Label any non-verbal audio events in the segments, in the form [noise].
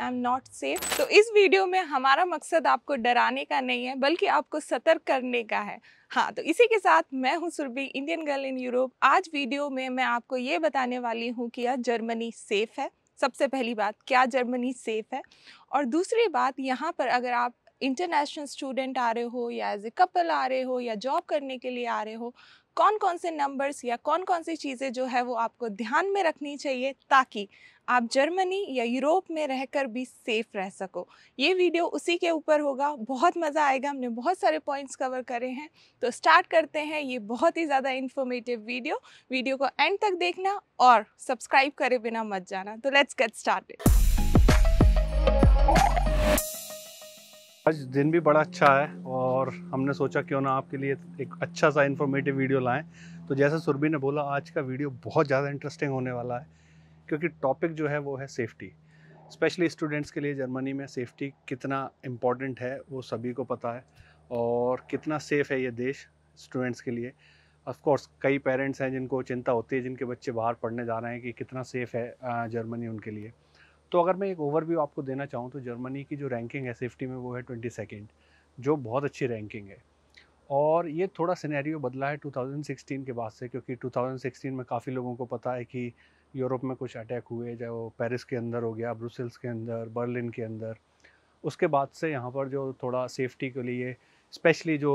I am not safe तो इस video में हमारा मकसद आपको डराने का नहीं है बल्कि आपको सतर्क करने का है हाँ तो इसी के साथ मैं हूँ Surabhi Indian girl in Europe आज वीडियो में मैं आपको ये बताने वाली हूँ कि यह जर्मनी सेफ़ है सबसे पहली बात क्या जर्मनी सेफ़ है और दूसरी बात यहाँ पर अगर आप इंटरनेशनल स्टूडेंट आ रहे हो या एज ए कपल आ रहे हो या जॉब करने के लिए आ रहे हो कौन कौन से नंबर्स या कौन कौन सी चीज़ें जो है वो आपको ध्यान में रखनी चाहिए ताकि आप जर्मनी या यूरोप में रहकर भी सेफ रह सको ये वीडियो उसी के ऊपर होगा बहुत मज़ा आएगा हमने बहुत सारे पॉइंट्स कवर करे हैं तो स्टार्ट करते हैं ये बहुत ही ज़्यादा इन्फॉर्मेटिव वीडियो वीडियो को एंड तक देखना और सब्सक्राइब करे बिना मत जाना तो लेट्स गेट स्टार्ट आज दिन भी बड़ा अच्छा है और हमने सोचा क्यों ना आपके लिए एक अच्छा सा इन्फॉर्मेटिव वीडियो लाएं तो जैसा सुरभि ने बोला आज का वीडियो बहुत ज़्यादा इंटरेस्टिंग होने वाला है क्योंकि टॉपिक जो है वो है सेफ्टी स्पेशली स्टूडेंट्स के लिए जर्मनी में सेफ्टी कितना इम्पॉर्टेंट है वो सभी को पता है और कितना सेफ़ है ये देश स्टूडेंट्स के लिए ऑफ़ कई पेरेंट्स हैं जिनको चिंता होती है जिनके बच्चे बाहर पढ़ने जा रहे हैं कि कितना सेफ़ है जर्मनी उनके लिए तो अगर मैं एक ओवरव्यू आपको देना चाहूँ तो जर्मनी की जो रैंकिंग है सेफ्टी में वो है ट्वेंटी सेकेंड जो बहुत अच्छी रैंकिंग है और ये थोड़ा सिनेरियो बदला है 2016 के बाद से क्योंकि 2016 में काफ़ी लोगों को पता है कि यूरोप में कुछ अटैक हुए जो वो पेरिस के अंदर हो गया ब्रुसेल्स के अंदर बर्लिन के अंदर उसके बाद से यहाँ पर जो थोड़ा सेफ्टी के लिए स्पेशली जो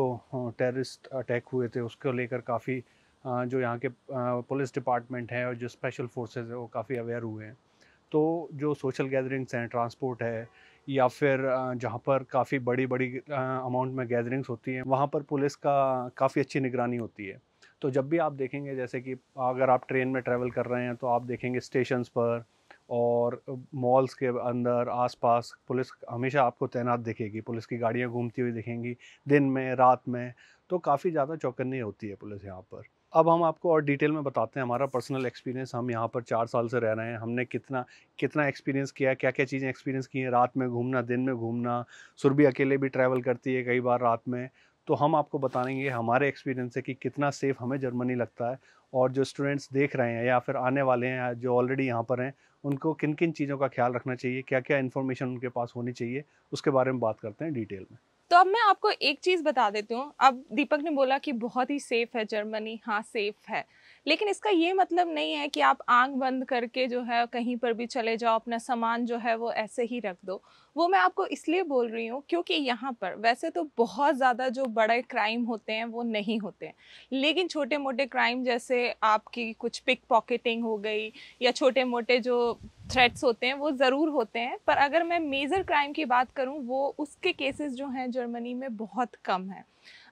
टेररिस्ट अटैक हुए थे उसको लेकर काफ़ी जो यहाँ के पुलिस डिपार्टमेंट है और जो स्पेशल फोर्सेज है वो काफ़ी अवेयर हुए हैं तो जो सोशल गैदरिंग्स हैं ट्रांसपोर्ट है या फिर जहाँ पर काफ़ी बड़ी बड़ी अमाउंट में गैदरिंग्स होती हैं वहाँ पर पुलिस का काफ़ी अच्छी निगरानी होती है तो जब भी आप देखेंगे जैसे कि अगर आप ट्रेन में ट्रैवल कर रहे हैं तो आप देखेंगे स्टेशंस पर और मॉल्स के अंदर आसपास पुलिस हमेशा आपको तैनात दिखेगी पुलिस की गाड़ियाँ घूमती हुई दिखेंगी दिन में रात में तो काफ़ी ज़्यादा चौकन्नी होती है पुलिस यहाँ पर अब हम आपको और डिटेल में बताते हैं हमारा पर्सनल एक्सपीरियंस हम यहाँ पर चार साल से रह रहे हैं हमने कितना कितना एक्सपीरियंस किया क्या क्या चीज़ें एक्सपीरियंस की हैं रात में घूमना दिन में घूमना सुरभि अकेले भी ट्रैवल करती है कई बार रात में तो हम आपको बताएंगे हमारे एक्सपीरियंस से कि कितना सेफ़ हमें जर्मनी लगता है और जो स्टूडेंट्स देख रहे हैं या फिर आने वाले हैं जो ऑलरेडी यहाँ पर हैं उनको किन किन चीज़ों का ख्याल रखना चाहिए क्या क्या इन्फॉर्मेशन उनके पास होनी चाहिए उसके बारे में बात करते हैं डिटेल में तो अब मैं आपको एक चीज़ बता देती हूँ अब दीपक ने बोला कि बहुत ही सेफ़ है जर्मनी हाँ सेफ़ है लेकिन इसका ये मतलब नहीं है कि आप आंख बंद करके जो है कहीं पर भी चले जाओ अपना सामान जो है वो ऐसे ही रख दो वो मैं आपको इसलिए बोल रही हूँ क्योंकि यहाँ पर वैसे तो बहुत ज़्यादा जो बड़े क्राइम होते हैं वो नहीं होते हैं लेकिन छोटे मोटे क्राइम जैसे आपकी कुछ पिक पॉकेटिंग हो गई या छोटे मोटे जो थ्रेट्स होते हैं वो ज़रूर होते हैं पर अगर मैं मेजर क्राइम की बात करूँ वो उसके केसेस जो हैं जर्मनी में बहुत कम हैं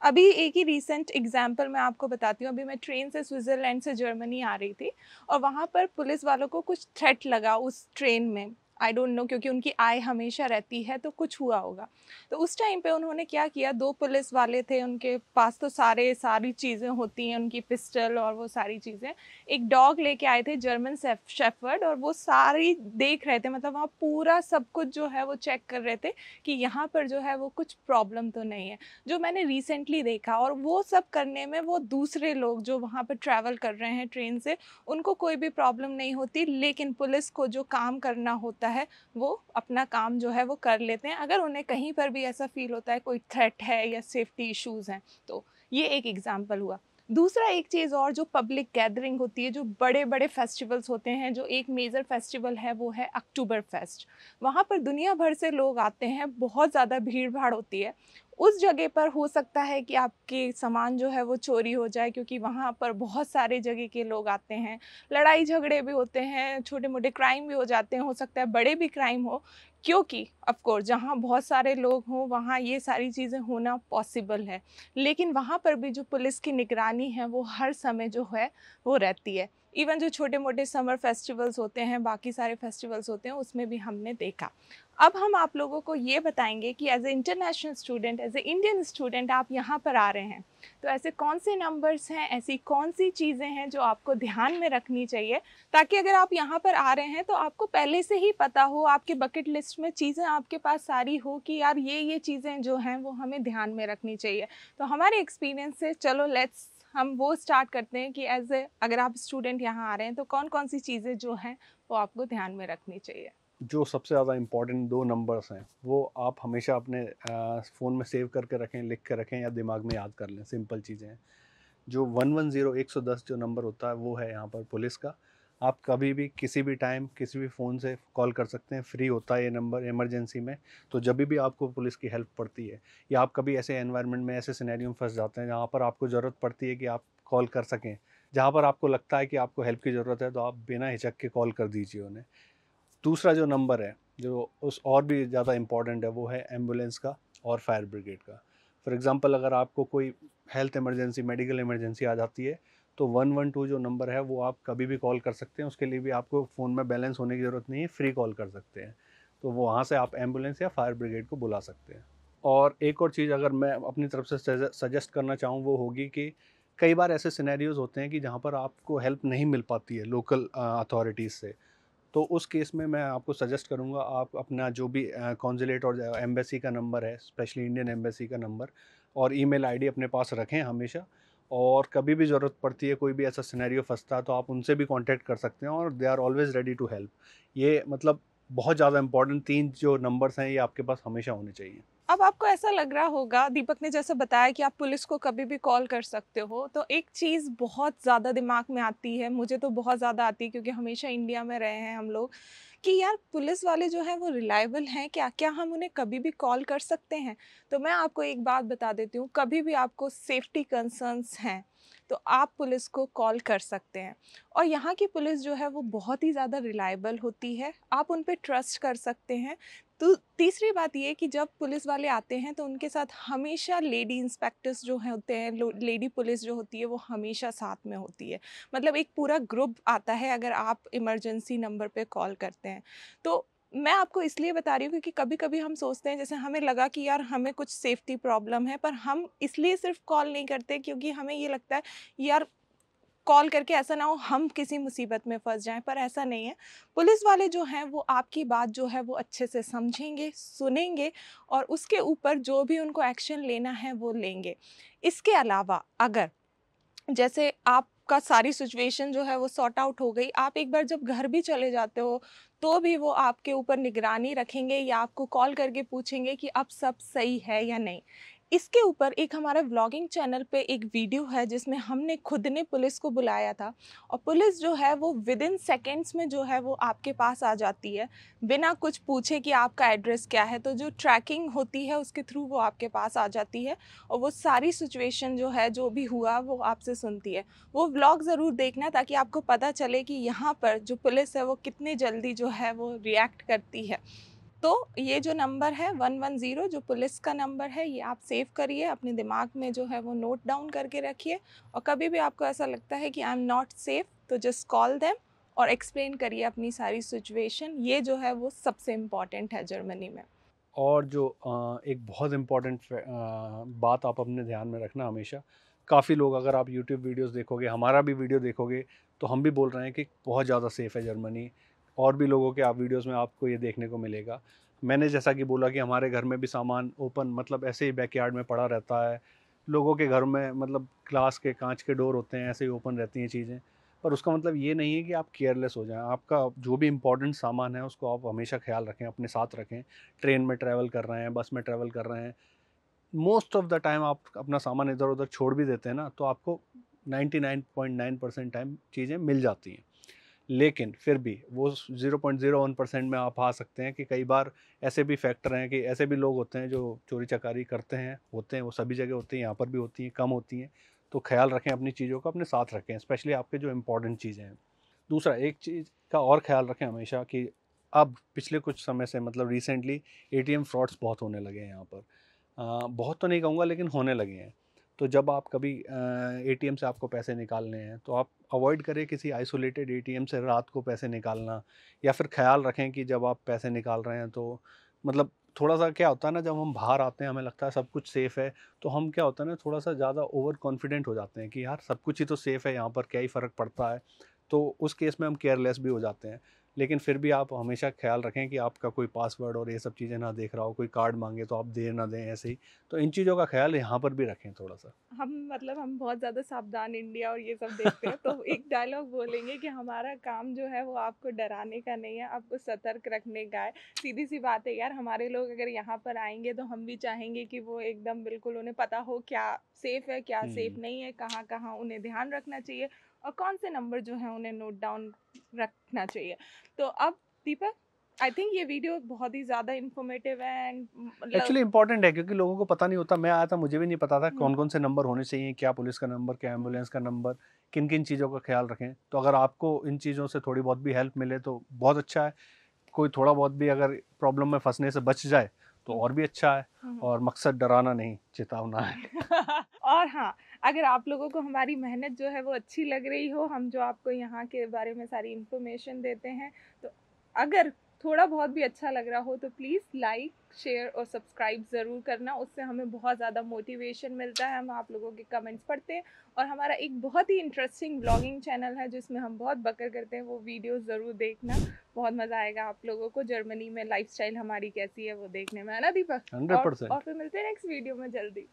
अभी एक ही रिसेंट एग्जाम्पल मैं आपको बताती हूँ अभी मैं ट्रेन से स्विट्ज़रलैंड से जर्मनी आ रही थी और वहाँ पर पुलिस वालों को कुछ थ्रेट लगा उस ट्रेन में आई डोंट नो क्योंकि उनकी आय हमेशा रहती है तो कुछ हुआ होगा तो उस टाइम पे उन्होंने क्या किया दो पुलिस वाले थे उनके पास तो सारे सारी चीज़ें होती हैं उनकी पिस्टल और वो सारी चीज़ें एक डॉग लेके आए थे जर्मन शेफर्ड और वो सारी देख रहे थे मतलब वहाँ पूरा सब कुछ जो है वो चेक कर रहे थे कि यहाँ पर जो है वो कुछ प्रॉब्लम तो नहीं है जो मैंने रिसेंटली देखा और वो सब करने में वो दूसरे लोग जो वहाँ पर ट्रैवल कर रहे हैं ट्रेन से उनको कोई भी प्रॉब्लम नहीं होती लेकिन पुलिस को जो काम करना होता है है वो अपना काम जो है वो कर लेते हैं अगर उन्हें कहीं पर भी ऐसा फील होता है कोई थ्रेट है या सेफ्टी इश्यूज़ हैं तो ये एक एग्ज़ाम्पल हुआ दूसरा एक चीज़ और जो पब्लिक गैदरिंग होती है जो बड़े बड़े फेस्टिवल्स होते हैं जो एक मेजर फेस्टिवल है वो है अक्टूबर फेस्ट वहाँ पर दुनिया भर से लोग आते हैं बहुत ज़्यादा भीड़ भाड़ होती है उस जगह पर हो सकता है कि आपके सामान जो है वो चोरी हो जाए क्योंकि वहाँ पर बहुत सारे जगह के लोग आते हैं लड़ाई झगड़े भी होते हैं छोटे मोटे क्राइम भी हो जाते हैं हो सकता है बड़े भी क्राइम हो क्योंकि अफकोर्स जहाँ बहुत सारे लोग हों वहाँ ये सारी चीज़ें होना पॉसिबल है लेकिन वहाँ पर भी जो पुलिस की निगरानी है वो हर समय जो है वो रहती है इवन जो छोटे मोटे समर फेस्टिवल्स होते हैं बाकी सारे फेस्टिवल्स होते हैं उसमें भी हमने देखा अब हम आप लोगों को ये बताएंगे कि as a international student as a Indian student आप यहाँ पर आ रहे हैं तो ऐसे कौन से नंबर्स हैं ऐसी कौन सी चीज़ें हैं जो आपको ध्यान में रखनी चाहिए ताकि अगर आप यहाँ पर आ रहे हैं तो आपको पहले से ही पता हो आपके बकेट लिस्ट में चीज़ें आपके पास सारी हो कि यार ये ये चीज़ें जो हैं वो हमें ध्यान में रखनी चाहिए तो हमारे एक्सपीरियंस से चलो लेट्स हम वो स्टार्ट करते हैं कि एज ए अगर आप स्टूडेंट यहाँ आ रहे हैं तो कौन कौन सी चीज़ें जो हैं वो आपको ध्यान में रखनी चाहिए जो सबसे ज़्यादा इम्पॉर्टेंट दो नंबर्स हैं वो आप हमेशा अपने फ़ोन में सेव करके रखें लिख के रखें या दिमाग में याद कर लें सिंपल चीज़ें जो वन वन ज़ीरो एक सौ दस जो नंबर होता है वो है यहाँ पर पुलिस का आप कभी भी किसी भी टाइम किसी भी फ़ोन से कॉल कर सकते हैं फ्री होता है ये नंबर इमरजेंसी में तो जब भी आपको पुलिस की हेल्प पड़ती है या आप कभी ऐसे एनवायरनमेंट में ऐसे सिनेरियो में फंस जाते हैं जहाँ पर आपको ज़रूरत पड़ती है कि आप कॉल कर सकें जहाँ पर आपको लगता है कि आपको हेल्प की ज़रूरत है तो आप बिना हिचक के कॉल कर दीजिए उन्हें दूसरा जो नंबर है जो उस और भी ज़्यादा इम्पॉर्टेंट है वो है एम्बुलेंस का और फायर ब्रिगेड का फॉर एग्ज़ाम्पल अगर आपको कोई हेल्थ इमरजेंसी मेडिकल इमरजेंसी आ जाती है तो वन वन टू जो नंबर है वो आप कभी भी कॉल कर सकते हैं उसके लिए भी आपको फ़ोन में बैलेंस होने की ज़रूरत नहीं है फ्री कॉल कर सकते हैं तो वहाँ से आप एम्बुलेंस या फायर ब्रिगेड को बुला सकते हैं और एक और चीज़ अगर मैं अपनी तरफ से सजेस्ट करना चाहूँ वो होगी कि कई बार ऐसे सिनेरियोज़ होते हैं कि जहाँ पर आपको हेल्प नहीं मिल पाती है लोकल अथॉरिटीज़ से तो उस केस में मैं आपको सजेस्ट करूँगा आप अपना जो भी कॉन्जुलेट और एम्बेसी का नंबर है स्पेशली इंडियन एम्बेसी का नंबर और ईमेल आईडी अपने पास रखें हमेशा और कभी भी ज़रूरत पड़ती है कोई भी ऐसा सिनेरियो फंसता है तो आप उनसे भी कांटेक्ट कर सकते हैं और they are always ready to help ये मतलब बहुत ज़्यादा इंपॉर्टेंट तीन जो नंबर्स हैं ये आपके पास हमेशा होने चाहिए अब आपको ऐसा लग रहा होगा दीपक ने जैसे बताया कि आप पुलिस को कभी भी कॉल कर सकते हो तो एक चीज़ बहुत ज़्यादा दिमाग में आती है मुझे तो बहुत ज़्यादा आती है क्योंकि हमेशा इंडिया में रहे हैं हम लोग कि यार पुलिस वाले जो हैं वो रिलायबल हैं क्या क्या हम उन्हें कभी भी कॉल कर सकते हैं तो मैं आपको एक बात बता देती हूँ कभी भी आपको सेफ्टी कंसर्न्स हैं तो आप पुलिस को कॉल कर सकते हैं और यहाँ की पुलिस जो है वो बहुत ही ज़्यादा रिलायबल होती है आप उन पर ट्रस्ट कर सकते हैं तो तीसरी बात ये कि जब पुलिस वाले आते हैं तो उनके साथ हमेशा लेडी इंस्पेक्टर्स जो होते हैं लेडी पुलिस जो होती है वो हमेशा साथ में होती है मतलब एक पूरा ग्रुप आता है अगर आप इमरजेंसी नंबर पे कॉल करते हैं तो मैं आपको इसलिए बता रही हूँ क्योंकि कभी कभी हम सोचते हैं जैसे हमें लगा कि यार हमें कुछ सेफ्टी प्रॉब्लम है पर हम इसलिए सिर्फ कॉल नहीं करते क्योंकि हमें ये लगता है यार कॉल करके ऐसा ना हो हम किसी मुसीबत में फंस जाएं पर ऐसा नहीं है पुलिस वाले जो हैं वो आपकी बात जो है वो अच्छे से समझेंगे सुनेंगे और उसके ऊपर जो भी उनको एक्शन लेना है वो लेंगे इसके अलावा अगर जैसे आप का सारी सिचुएशन जो है वो सॉर्ट आउट हो गई आप एक बार जब घर भी चले जाते हो तो भी वो आपके ऊपर निगरानी रखेंगे या आपको कॉल करके पूछेंगे कि अब सब सही है या नहीं इसके ऊपर एक हमारा व्लॉगिंग चैनल पे एक वीडियो है जिसमें हमने खुद ने पुलिस को बुलाया था और पुलिस जो है वो विद इन सेकेंड्स में जो है वो आपके पास आ जाती है बिना कुछ पूछे कि आपका एड्रेस क्या है तो जो ट्रैकिंग होती है उसके थ्रू वो आपके पास आ जाती है और वो सारी सिचुएशन जो है जो भी हुआ वो आपसे सुनती है वो व्लॉग ज़रूर देखना ताकि आपको पता चले कि यहाँ पर जो पुलिस है वो कितने जल्दी जो है वो रिएक्ट करती है तो ये जो नंबर है वन वन ज़ीरो जो पुलिस का नंबर है ये आप सेव करिए अपने दिमाग में जो है वो नोट डाउन करके रखिए और कभी भी आपको ऐसा लगता है कि आई एम नॉट सेफ तो जस्ट कॉल दैम और एक्सप्लेन करिए अपनी सारी सिचुएशन ये जो है वो सबसे इम्पॉर्टेंट है जर्मनी में और जो एक बहुत इम्पॉर्टेंट बात आप अपने ध्यान में रखना हमेशा काफ़ी लोग अगर आप यूट्यूब वीडियोस देखोगे हमारा भी वीडियो देखोगे तो हम भी बोल रहे हैं कि बहुत ज़्यादा सेफ़ है जर्मनी और भी लोगों के आप वीडियोस में आपको ये देखने को मिलेगा मैंने जैसा कि बोला कि हमारे घर में भी सामान ओपन मतलब ऐसे ही बैकयार्ड में पड़ा रहता है लोगों के घर में मतलब ग्लास के कांच के डोर होते हैं ऐसे ही ओपन रहती हैं चीज़ें पर उसका मतलब ये नहीं है कि आप केयरलेस हो जाएं आपका जो भी इंपॉर्टेंट सामान है उसको आप हमेशा ख्याल रखें अपने साथ रखें ट्रेन में ट्रैवल कर रहे हैं बस में ट्रैवल कर रहे हैं मोस्ट ऑफ़ द टाइम आप अपना सामान इधर उधर छोड़ भी देते हैं ना तो आपको नाइन्टी परसेंट टाइम चीज़ें मिल जाती हैं लेकिन फिर भी वो 0.01 परसेंट में आप आ सकते हैं कि कई बार ऐसे भी फैक्टर हैं कि ऐसे भी लोग होते हैं जो चोरी चकारी करते हैं होते हैं वो सभी जगह होते हैं यहाँ पर भी होती हैं कम होती हैं तो ख्याल रखें अपनी चीज़ों का अपने साथ रखें स्पेशली आपके जो इम्पोर्टेंट चीज़ें हैं दूसरा एक चीज़ का और ख्याल रखें हमेशा कि अब पिछले कुछ समय से मतलब रिसेंटली ए फ्रॉड्स बहुत होने लगे हैं यहाँ पर आ, बहुत तो नहीं कहूँगा लेकिन होने लगे हैं तो जब आप कभी ए से आपको पैसे निकालने हैं तो आप अवॉइड करें किसी आइसोलेटेड ए से रात को पैसे निकालना या फिर ख्याल रखें कि जब आप पैसे निकाल रहे हैं तो मतलब थोड़ा सा क्या होता है ना जब हम बाहर आते हैं हमें लगता है सब कुछ सेफ़ है तो हम क्या होता है ना थोड़ा सा ज़्यादा ओवर कॉन्फिडेंट हो जाते हैं कि यार सब कुछ ही तो सेफ़ है यहाँ पर क्या ही फ़र्क पड़ता है तो उस केस में हम केयरलेस भी हो जाते हैं लेकिन फिर भी आप हमेशा ख्याल रखें कि आपका कोई पासवर्ड और ये सब चीज़ें ना देख रहा हो कोई कार्ड मांगे तो आप दे ना दें ऐसे ही तो इन चीज़ों का ख्याल यहाँ पर भी रखें थोड़ा सा हम मतलब हम बहुत ज़्यादा सावधान इंडिया और ये सब देखते हैं तो [laughs] एक डायलॉग बोलेंगे कि हमारा काम जो है वो आपको डराने का नहीं है आपको सतर्क रखने का है सीधी सी बात है यार हमारे लोग अगर यहाँ पर आएंगे तो हम भी चाहेंगे कि वो एकदम बिल्कुल उन्हें पता हो क्या सेफ़ है क्या सेफ़ हम्म। नहीं है कहाँ कहाँ उन्हें ध्यान रखना चाहिए और कौन से नंबर जो है उन्हें नोट डाउन रखना चाहिए तो अब दीपक आई थिंक ये वीडियो बहुत ही ज्यादा इन्फॉर्मेटिव है एंड एक्चुअली इंपॉर्टेंट है क्योंकि लोगों को पता नहीं होता मैं आया था मुझे भी नहीं पता था कौन हम्म। कौन से नंबर होने चाहिए क्या पुलिस का नंबर क्या एम्बुलेंस का नंबर किन किन चीज़ों का ख्याल रखें तो अगर आपको इन चीज़ों से थोड़ी बहुत भी हेल्प मिले तो बहुत अच्छा है कोई थोड़ा बहुत भी अगर प्रॉब्लम में फंसने से बच जाए तो और भी अच्छा है हम्म। और मकसद डराना नहीं चेतावना है [laughs] और हाँ अगर आप लोगों को हमारी मेहनत जो है वो अच्छी लग रही हो हम जो आपको यहाँ के बारे में सारी इन्फॉर्मेशन देते हैं तो अगर थोड़ा बहुत भी अच्छा लग रहा हो तो प्लीज़ लाइक शेयर और सब्सक्राइब ज़रूर करना उससे हमें बहुत ज़्यादा मोटिवेशन मिलता है हम आप लोगों के कमेंट्स पढ़ते हैं और हमारा एक बहुत ही इंटरेस्टिंग ब्लॉगिंग चैनल है जिसमें हम बहुत बकर करते हैं वो वीडियो ज़रूर देखना बहुत मज़ा आएगा आप लोगों को जर्मनी में लाइफ हमारी कैसी है वो देखने में है ना दीपक और, और फिर मिलते हैं नेक्स्ट वीडियो में जल्दी